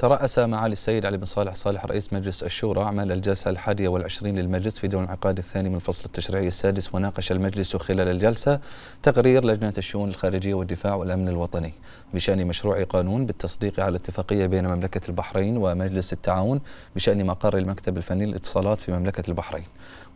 ترأس معالي السيد علي بن صالح صالح رئيس مجلس الشورى أعمال الجلسة الحادية والعشرين للمجلس في دون العقاد الثاني من الفصل التشريعي السادس وناقش المجلس خلال الجلسة تقرير لجنة الشؤون الخارجية والدفاع والأمن الوطني بشأن مشروع قانون بالتصديق على اتفاقية بين مملكة البحرين ومجلس التعاون بشأن مقر المكتب الفني للاتصالات في مملكة البحرين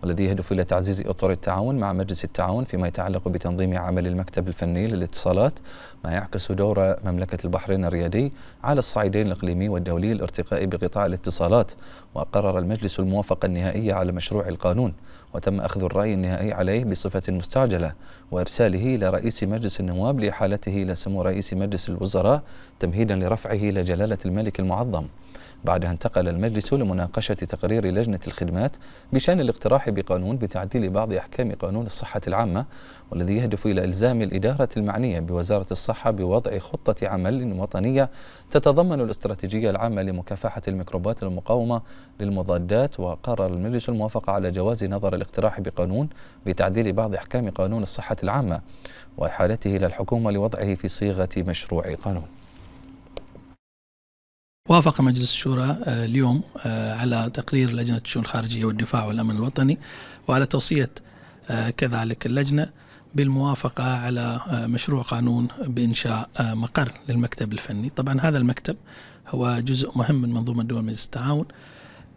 والذي يهدف إلى تعزيز أطر التعاون مع مجلس التعاون فيما يتعلق بتنظيم عمل المكتب الفني للاتصالات ما يعكس دور مملكة البحرين الريادي على الصعيدين الإقليمي والدولي الارتقاء بقطاع الاتصالات وقرر المجلس الموافقة النهائية على مشروع القانون وتم أخذ الرأي النهائي عليه بصفة مستعجلة وإرساله إلى رئيس مجلس النواب لإحالته إلى سمو رئيس مجلس الوزراء تمهيدا لرفعه إلى جلالة الملك المعظم بعدها انتقل المجلس لمناقشة تقرير لجنة الخدمات بشأن الاقتراح بقانون بتعديل بعض أحكام قانون الصحة العامة والذي يهدف إلى إلزام الإدارة المعنية بوزارة الصحة بوضع خطة عمل وطنية تتضمن الاستراتيجية العامة لمكافحة الميكروبات المقاومة للمضادات وقرر المجلس الموافقة على جواز نظر الاقتراح بقانون بتعديل بعض أحكام قانون الصحة العامة وإحالته إلى الحكومة لوضعه في صيغة مشروع قانون وافق مجلس الشورى آه، اليوم آه، على تقرير لجنة الشؤون الخارجية والدفاع والأمن الوطني وعلى توصية آه، كذلك اللجنة بالموافقة على مشروع قانون بإنشاء مقر للمكتب الفني طبعا هذا المكتب هو جزء مهم من منظومة دول مجلس التعاون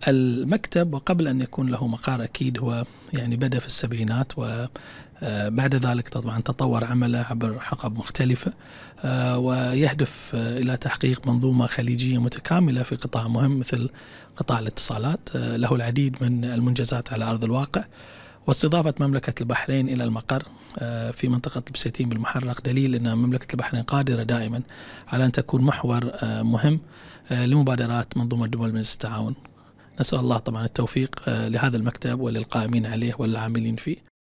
المكتب وقبل أن يكون له مقر أكيد هو يعني بدأ في السبعينات آه، بعد ذلك طبعا تطور عمله عبر حقب مختلفة آه، ويهدف آه، إلى تحقيق منظومة خليجية متكاملة في قطاع مهم مثل قطاع الاتصالات له العديد من المنجزات على أرض الواقع واستضافة مملكة البحرين إلى المقر في منطقة البسيتين بالمحرق دليل أن مملكة البحرين قادرة دائما على أن تكون محور مهم لمبادرات منظومة دول مجلس التعاون نسأل الله طبعا التوفيق لهذا المكتب وللقائمين عليه والعاملين فيه